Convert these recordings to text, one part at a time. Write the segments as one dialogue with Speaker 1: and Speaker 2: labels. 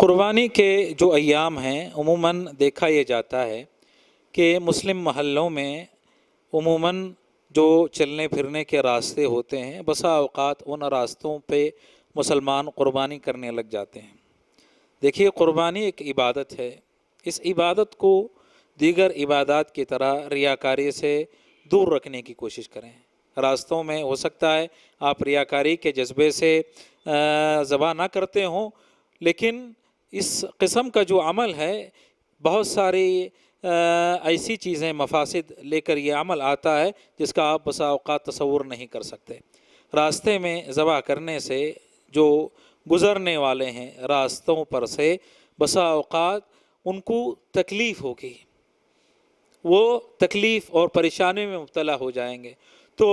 Speaker 1: कुर्बानी के जो अयाम हैं उमूमन देखा यह जाता है कि मुस्लिम महलों में उमूमन जो चलने फिरने के रास्ते होते हैं बसा अवकात उन रास्तों पे मुसलमान कुर्बानी करने लग जाते हैं देखिए कुर्बानी एक इबादत है इस इबादत को दीगर इबादत की तरह रियाकारी से दूर रखने की कोशिश करें रास्तों में हो सकता है आप रियाकारी के जज्बे से ज़बा ना करते हों लेकिन इस किस्म का जो अमल है बहुत सारे ऐसी चीज़ें मफासद लेकर ये अमल आता है जिसका आप बसा अवकात तस्वूर नहीं कर सकते रास्ते में ज़बा करने से जो गुज़रने वाले हैं रास्तों पर से बसा अवकात उनको तकलीफ़ होगी वो तकलीफ़ और परेशानी में मुबला हो जाएंगे तो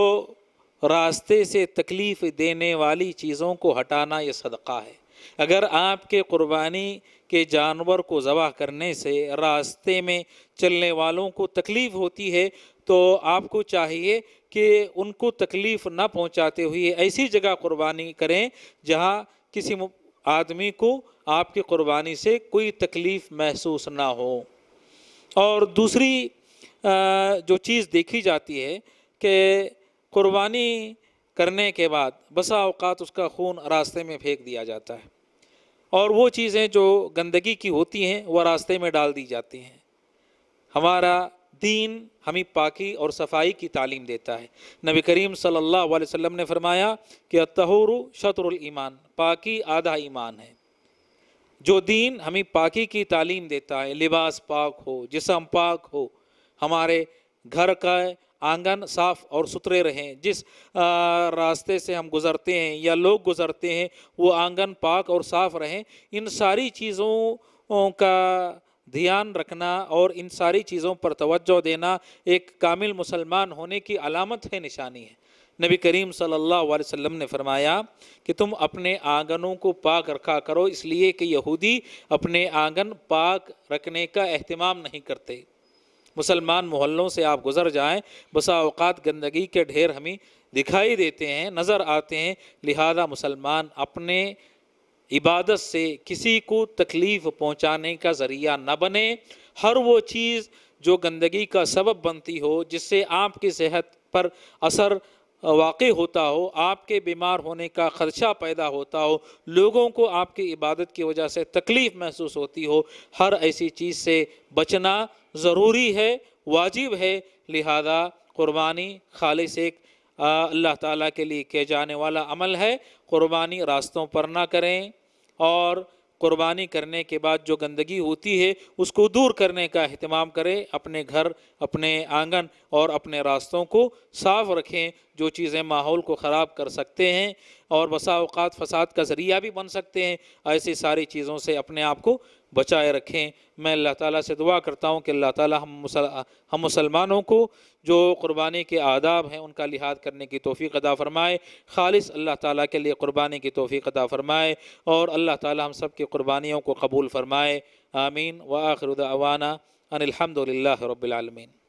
Speaker 1: रास्ते से तकलीफ़ देने वाली चीज़ों को हटाना ये सदका है अगर आपके कुर्बानी के जानवर को ज़बा करने से रास्ते में चलने वालों को तकलीफ़ होती है तो आपको चाहिए कि उनको तकलीफ़ ना पहुंचाते हुए ऐसी जगह कुर्बानी करें जहां किसी आदमी को आपकी कुर्बानी से कोई तकलीफ़ महसूस ना हो और दूसरी जो चीज़ देखी जाती है कि कुर्बानी करने के बाद बसा अवकात उसका खून रास्ते में फेंक दिया जाता है और वो चीज़ें जो गंदगी की होती हैं वह रास्ते में डाल दी जाती हैं हमारा दीन हमें पाकी और सफाई की तालीम देता है नबी करीम सल्लल्लाहु अलैहि वसल्लम ने फरमाया कि तहर शतरुल ईमान पाकी आधा ईमान है जो दीन हमें पाकी की तालीम देता है लिबास पाक हो जिसम पाक हो हमारे घर का आंगन साफ और सुथरे रहें जिस रास्ते से हम गुज़रते हैं या लोग गुज़रते हैं वो आंगन पाक और साफ रहें इन सारी चीज़ों का ध्यान रखना और इन सारी चीज़ों पर तवज्जो देना एक कामिल मुसलमान होने की अलामत है निशानी है नबी करीम सल्लल्लाहु अलैहि वसल्लम ने फरमाया कि तुम अपने आंगनों को पाक रखा करो इसलिए कि यहूदी अपने आंगन पाक रखने का अहतमाम नहीं करते मुसलमान मोहल्लों से आप गुजर जाएं बसाओकात गंदगी के ढेर हमें दिखाई देते हैं नज़र आते हैं लिहाजा मुसलमान अपने इबादत से किसी को तकलीफ़ पहुंचाने का ज़रिया न बने हर वो चीज़ जो गंदगी का सबब बनती हो जिससे आपकी सेहत पर असर वाक़ होता हो आपके बीमार होने का ख़दशा पैदा होता हो लोगों को आपकी इबादत की वजह से तकलीफ़ महसूस होती हो हर ऐसी चीज़ से बचना ज़रूरी है वाजिब है लिहाजा क़ुरबानी खालिश एक अल्लाह ताला के लिए किया जाने वाला अमल है क़ुरबानी रास्तों पर ना करें और क़ुरबानी करने के बाद जो गंदगी होती है उसको दूर करने का अहतमाम करें अपने घर अपने आंगन और अपने रास्तों को साफ़ रखें जो चीज़ें माहौल को ख़राब कर सकते हैं और बसा अवत फसाद का ज़रिया भी बन सकते हैं ऐसी सारी चीज़ों से अपने आप को बचाए रखें मैं अल्लाह ताला से दुआ करता हूँ कि अल्लाह ताला हम मुसल हम मुसलमानों को जो क़ुरबानी के आदाब हैं उनका लिहाज करने की तोफ़ी अदा फ़रमाए ख़ालिस अल्लाह ताला के लिए क़ुरबानी की तोफ़ी अदा फ़रमाए और अल्लाह ताला हम सब की कुर्बानियों को कबूल फ़रमाए आमीन व आखिर अवाना अनिलहमदिल्ला रबालमीन